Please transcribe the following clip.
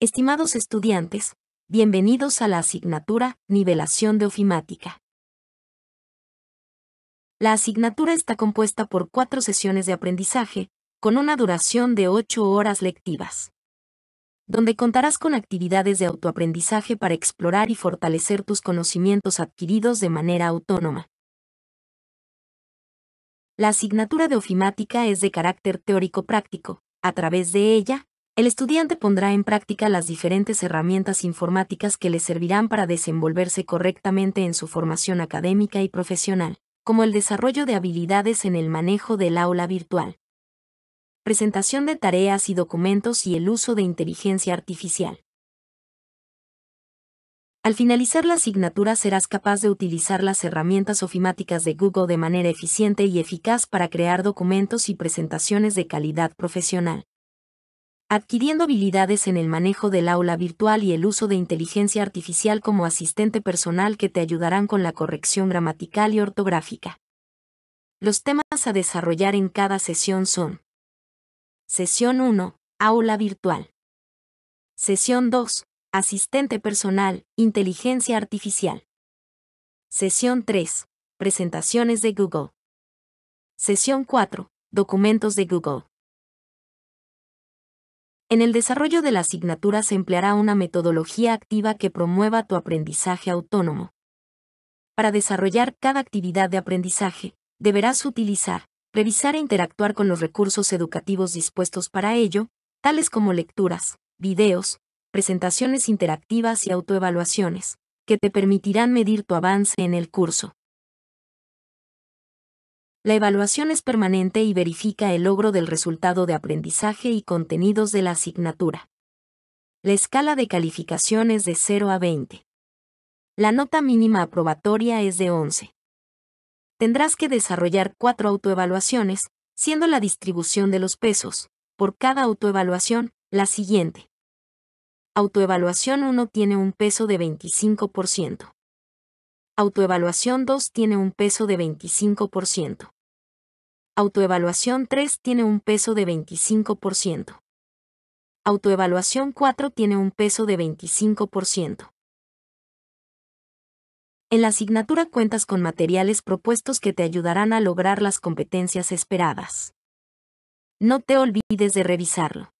Estimados estudiantes, bienvenidos a la asignatura Nivelación de Ofimática. La asignatura está compuesta por cuatro sesiones de aprendizaje, con una duración de ocho horas lectivas, donde contarás con actividades de autoaprendizaje para explorar y fortalecer tus conocimientos adquiridos de manera autónoma. La asignatura de ofimática es de carácter teórico-práctico. A través de ella, el estudiante pondrá en práctica las diferentes herramientas informáticas que le servirán para desenvolverse correctamente en su formación académica y profesional, como el desarrollo de habilidades en el manejo del aula virtual, presentación de tareas y documentos y el uso de inteligencia artificial. Al finalizar la asignatura serás capaz de utilizar las herramientas ofimáticas de Google de manera eficiente y eficaz para crear documentos y presentaciones de calidad profesional adquiriendo habilidades en el manejo del aula virtual y el uso de inteligencia artificial como asistente personal que te ayudarán con la corrección gramatical y ortográfica. Los temas a desarrollar en cada sesión son Sesión 1, aula virtual. Sesión 2, asistente personal, inteligencia artificial. Sesión 3, presentaciones de Google. Sesión 4, documentos de Google. En el desarrollo de la asignatura se empleará una metodología activa que promueva tu aprendizaje autónomo. Para desarrollar cada actividad de aprendizaje, deberás utilizar, revisar e interactuar con los recursos educativos dispuestos para ello, tales como lecturas, videos, presentaciones interactivas y autoevaluaciones, que te permitirán medir tu avance en el curso. La evaluación es permanente y verifica el logro del resultado de aprendizaje y contenidos de la asignatura. La escala de calificación es de 0 a 20. La nota mínima aprobatoria es de 11. Tendrás que desarrollar cuatro autoevaluaciones, siendo la distribución de los pesos, por cada autoevaluación, la siguiente. Autoevaluación 1 tiene un peso de 25%. Autoevaluación 2 tiene un peso de 25%. Autoevaluación 3 tiene un peso de 25%. Autoevaluación 4 tiene un peso de 25%. En la asignatura cuentas con materiales propuestos que te ayudarán a lograr las competencias esperadas. No te olvides de revisarlo.